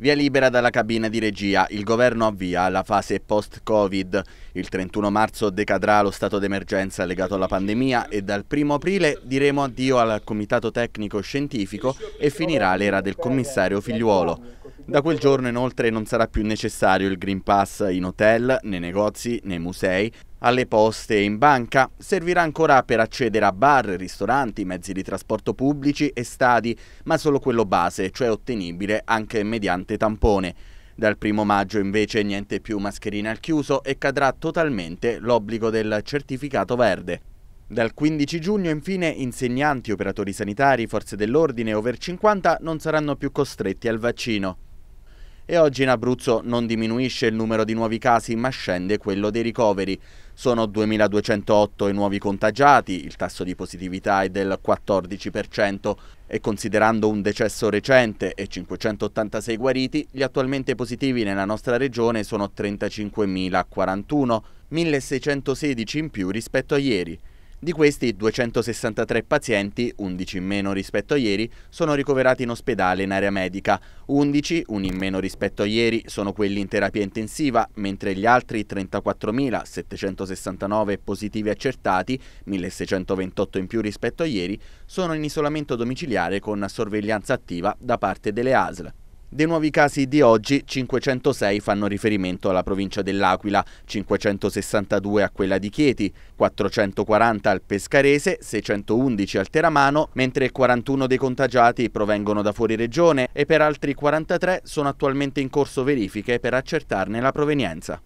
Via libera dalla cabina di regia, il governo avvia la fase post-Covid. Il 31 marzo decadrà lo stato d'emergenza legato alla pandemia e dal 1 aprile diremo addio al Comitato Tecnico Scientifico e finirà l'era del commissario Figliuolo. Da quel giorno inoltre non sarà più necessario il Green Pass in hotel, nei negozi, nei musei, alle poste e in banca. Servirà ancora per accedere a bar, ristoranti, mezzi di trasporto pubblici e stadi, ma solo quello base, cioè ottenibile anche mediante tampone. Dal primo maggio invece niente più mascherine al chiuso e cadrà totalmente l'obbligo del certificato verde. Dal 15 giugno infine insegnanti, operatori sanitari, forze dell'ordine e over 50 non saranno più costretti al vaccino e oggi in Abruzzo non diminuisce il numero di nuovi casi ma scende quello dei ricoveri. Sono 2.208 i nuovi contagiati, il tasso di positività è del 14% e considerando un decesso recente e 586 guariti, gli attualmente positivi nella nostra regione sono 35.041, 1.616 in più rispetto a ieri. Di questi 263 pazienti, 11 in meno rispetto a ieri, sono ricoverati in ospedale in area medica. 11, un in meno rispetto a ieri, sono quelli in terapia intensiva, mentre gli altri 34.769 positivi accertati, 1.628 in più rispetto a ieri, sono in isolamento domiciliare con sorveglianza attiva da parte delle ASL. Dei nuovi casi di oggi, 506 fanno riferimento alla provincia dell'Aquila, 562 a quella di Chieti, 440 al Pescarese, 611 al Teramano, mentre 41 dei contagiati provengono da fuori regione e per altri 43 sono attualmente in corso verifiche per accertarne la provenienza.